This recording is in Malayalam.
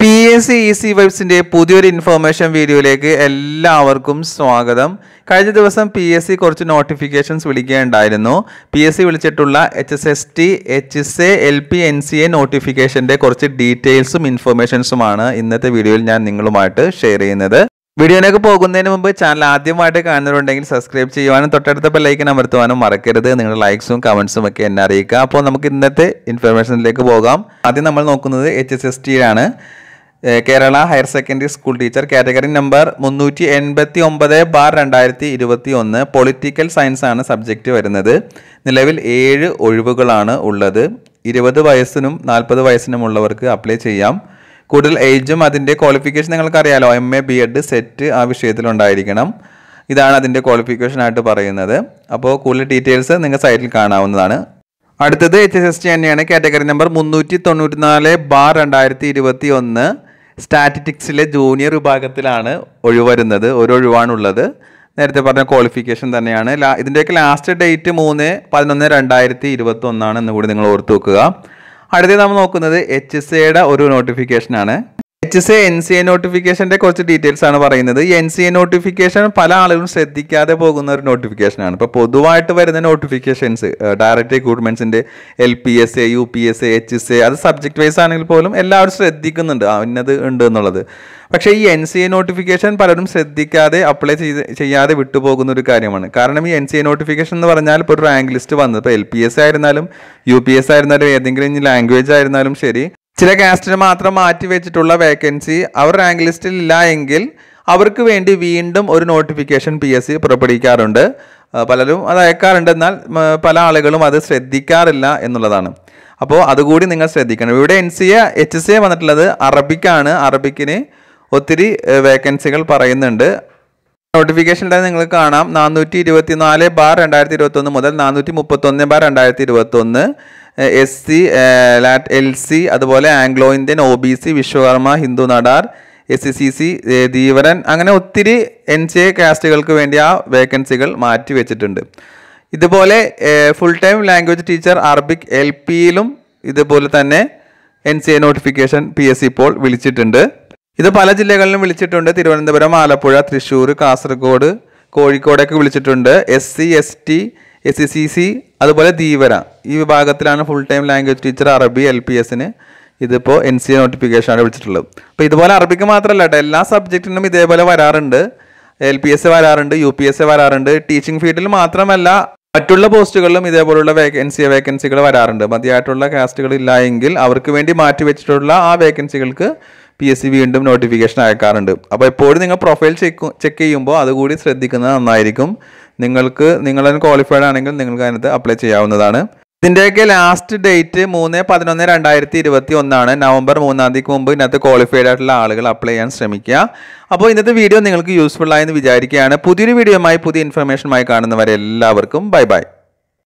P S C easy വൈബ്സിൻ്റെ പുതിയൊരു ഇൻഫർമേഷൻ വീഡിയോയിലേക്ക് എല്ലാവർക്കും സ്വാഗതം കഴിഞ്ഞ ദിവസം പി എസ് സി കുറച്ച് നോട്ടിഫിക്കേഷൻസ് വിളിക്കുകയുണ്ടായിരുന്നു പി എസ് സി വിളിച്ചിട്ടുള്ള H S S T H S A L P N C A നോട്ടിഫിക്കേഷൻ്റെ കുറച്ച് ഡീറ്റെയിൽസും ഇൻഫർമേഷൻസുമാണ് ഇന്നത്തെ വീഡിയോയിൽ ഞാൻ നിങ്ങളുമായിട്ട് ഷെയർ ചെയ്യുന്നത് വീഡിയോയിലേക്ക് പോകുന്നതിന് മുമ്പ് ചാനൽ ആദ്യമായിട്ട് കാണുന്നുണ്ടെങ്കിൽ സബ്സ്ക്രൈബ് ചെയ്യുവാനും തൊട്ടടുത്ത ബെല്ലൈക്കൻ അമർത്തുവാനും മറക്കരുത് നിങ്ങളുടെ ലൈക്സും കമൻസും ഒക്കെ എന്നെ അറിയിക്കുക അപ്പോൾ നമുക്ക് ഇന്നത്തെ ഇൻഫർമേഷനിലേക്ക് പോകാം ആദ്യം നമ്മൾ നോക്കുന്നത് എച്ച് എസ് എസ് ടിയിലാണ് Kerala higher secondary school teacher category number മുന്നൂറ്റി എൺപത്തി ഒമ്പത് ബാർ രണ്ടായിരത്തി ഇരുപത്തി ഒന്ന് പൊളിറ്റിക്കൽ സയൻസ് ആണ് സബ്ജക്റ്റ് വരുന്നത് നിലവിൽ ഏഴ് ഒഴിവുകളാണ് ഉള്ളത് ഇരുപത് വയസ്സിനും നാൽപ്പത് വയസ്സിനുമുള്ളവർക്ക് അപ്ലൈ ചെയ്യാം കൂടുതൽ ഏജും അതിൻ്റെ ക്വാളിഫിക്കേഷൻ നിങ്ങൾക്കറിയാലോ M A B Ed SET ആ വിഷയത്തിലുണ്ടായിരിക്കണം ഇതാണ് അതിൻ്റെ ക്വാളിഫിക്കേഷൻ ആയിട്ട് പറയുന്നത് അപ്പോൾ കൂടുതൽ ഡീറ്റെയിൽസ് നിങ്ങൾ സൈറ്റിൽ കാണാവുന്നതാണ് അടുത്തത് എച്ച് എസ് എസ് ടി തന്നെയാണ് കാറ്റഗറി നമ്പർ മുന്നൂറ്റി തൊണ്ണൂറ്റി നാല് ബാർ രണ്ടായിരത്തി ഇരുപത്തി ഒന്ന് സ്റ്റാറ്റിറ്റിക്സിലെ ജൂനിയർ വിഭാഗത്തിലാണ് ഒഴിവരുന്നത് ഒരു ഒഴിവാണുള്ളത് നേരത്തെ പറഞ്ഞ ക്വാളിഫിക്കേഷൻ തന്നെയാണ് ലാ ഇതിൻ്റെയൊക്കെ ലാസ്റ്റ് ഡേറ്റ് മൂന്ന് പതിനൊന്ന് രണ്ടായിരത്തി ഇരുപത്തി ഒന്നാണ് എന്ന് കൂടി നിങ്ങൾ ഓർത്ത് വെക്കുക അടുത്തത് നമ്മൾ നോക്കുന്നത് എച്ച് എസ് എയുടെ ഒരു നോട്ടിഫിക്കേഷനാണ് H C N C A നോട്ടിഫിക്കേഷൻ്റെ കുറച്ച് ഡീറ്റെയിൽസ് ആണ് പറയുന്നത് ഈ എൻ സി എ നോട്ടിഫിക്കേഷൻ പല ആളുകളും ശ്രദ്ധിക്കാതെ പോകുന്ന ഒരു നോട്ടിഫിക്കേഷനാണ് ഇപ്പോൾ പൊതുവായിട്ട് വരുന്ന നോട്ടിഫിക്കേഷൻസ് ഡയറക്റ്റ് റിക്രൂട്ട്മെൻറ്റ്സിൻ്റെ L P S A U P S A H S A അത് സബ്ജക്ട് വൈസ് ആണെങ്കിൽ പോലും എല്ലാവരും ശ്രദ്ധിക്കുന്നുണ്ട് അവനത് ഉണ്ട് എന്നുള്ളത് പക്ഷേ ഈ എൻ സി എ നോട്ടിഫിക്കേഷൻ പലരും ശ്രദ്ധിക്കാതെ അപ്ലൈ ചെയ്ത് ചെയ്യാതെ വിട്ടുപോകുന്ന ഒരു കാര്യമാണ് കാരണം ഈ എൻ സി എ നോട്ടിഫിക്കേഷൻ എന്ന് പറഞ്ഞാൽ ഇപ്പോൾ ഒരു റാങ്ക് ലിസ്റ്റ് വന്നത് ഇപ്പോൾ എൽ പി എസ് ആയിരുന്നാലും യു പി എസ് ആയിരുന്നാലും ഏതെങ്കിലും ലാംഗ്വേജ് ആയിരുന്നാലും ശരി ചില കാസ്റ്റിന് മാത്രം മാറ്റി വെച്ചിട്ടുള്ള വേക്കൻസി അവർ റാങ്ക് ലിസ്റ്റിൽ ഇല്ല എങ്കിൽ അവർക്ക് വേണ്ടി വീണ്ടും ഒരു നോട്ടിഫിക്കേഷൻ പി എസ് സി പുറപ്പെടുവിക്കാറുണ്ട് പലരും അത് അയക്കാറുണ്ട് എന്നാൽ പല ആളുകളും അത് ശ്രദ്ധിക്കാറില്ല എന്നുള്ളതാണ് അപ്പോൾ അതുകൂടി നിങ്ങൾ ശ്രദ്ധിക്കണം ഇവിടെ N C A H C A വന്നിട്ടുള്ളത് അറബിക്കാണ് അറബിക്കിന് ഒത്തിരി വേക്കൻസികൾ പറയുന്നുണ്ട് നോട്ടിഫിക്കേഷനിലൂടെ നിങ്ങൾ കാണാം നാനൂറ്റി ഇരുപത്തി നാല് ബാർ രണ്ടായിരത്തി ഇരുപത്തൊന്ന് മുതൽ നാനൂറ്റി മുപ്പത്തൊന്ന് ബാർ രണ്ടായിരത്തി ഇരുപത്തൊന്ന് എസ് സി ലാറ്റ് എൽ സി അതുപോലെ Anglo Indian O B C Vishwakarma Hindu Nadar S C C Dheevaran അങ്ങനെ ഒത്തിരി എൻ സി എ കാസ്റ്റുകൾക്ക് വേണ്ടി ആ വേക്കൻസികൾ മാറ്റി വെച്ചിട്ടുണ്ട് ഇതുപോലെ full time language teacher Arabic L പിയിലും ഇതുപോലെ തന്നെ N C A notification P S C ഇപ്പോൾ വിളിച്ചിട്ടുണ്ട് ഇത് പല ജില്ലകളിലും വിളിച്ചിട്ടുണ്ട് തിരുവനന്തപുരം ആലപ്പുഴ തൃശ്ശൂർ കാസർഗോഡ് കോഴിക്കോടൊക്കെ വിളിച്ചിട്ടുണ്ട് S C S T S C C C അതുപോലെ ധീവര ഈ വിഭാഗത്തിലാണ് full time language teacher Arabi L P എസിന് ഇതിപ്പോൾ എൻ സി എ നോട്ടിഫിക്കേഷനാണ് വിളിച്ചിട്ടുള്ളത് അപ്പോൾ ഇതുപോലെ അറബിക്ക് മാത്രമല്ല കേട്ടോ എല്ലാ സബ്ജക്റ്റിനും ഇതേപോലെ വരാറുണ്ട് എൽ പി എസ് വരാറുണ്ട് യു പി എസ് വരാറുണ്ട് ടീച്ചിങ് ഫീൽഡിൽ മാത്രമല്ല മറ്റുള്ള പോസ്റ്റുകളിലും ഇതേപോലുള്ള വേക്കൻസി വേക്കൻസികൾ വരാറുണ്ട് മതിയായിട്ടുള്ള കാസ്റ്റുകൾ ഇല്ല എങ്കിൽ അവർക്ക് വേണ്ടി മാറ്റി വെച്ചിട്ടുള്ള ആ വേക്കൻസികൾക്ക് പി എസ് സി വീണ്ടും നോട്ടിഫിക്കേഷൻ അയക്കാറുണ്ട് അപ്പോൾ എപ്പോഴും നിങ്ങൾ പ്രൊഫൈൽ ചെക്ക് ചെക്ക് ചെയ്യുമ്പോൾ അതുകൂടി ശ്രദ്ധിക്കുന്നത് നന്നായിരിക്കും നിങ്ങൾക്ക് നിങ്ങൾ അതിന് ക്വാളിഫൈഡ് ആണെങ്കിൽ നിങ്ങൾക്ക് അതിനകത്ത് അപ്ലൈ ചെയ്യാവുന്നതാണ് ഇതിൻ്റെയൊക്കെ ലാസ്റ്റ് ഡേറ്റ് മൂന്ന് പതിനൊന്ന് രണ്ടായിരത്തി ഇരുപത്തി ഒന്നാണ് നവംബർ മൂന്നാം തീയതിക്ക് മുമ്പ് ഇതിനകത്ത് ക്വാളിഫൈഡ് ആയിട്ടുള്ള ആളുകൾ അപ്ലൈ ചെയ്യാൻ ശ്രമിക്കുക അപ്പോൾ ഇന്നത്തെ വീഡിയോ നിങ്ങൾക്ക് യൂസ്ഫുൾ ആയെന്ന് വിചാരിക്കുകയാണ് പുതിയൊരു വീഡിയോയുമായി പുതിയ ഇൻഫർമേഷനുമായി കാണുന്നവരെ എല്ലാവർക്കും ബൈ ബൈ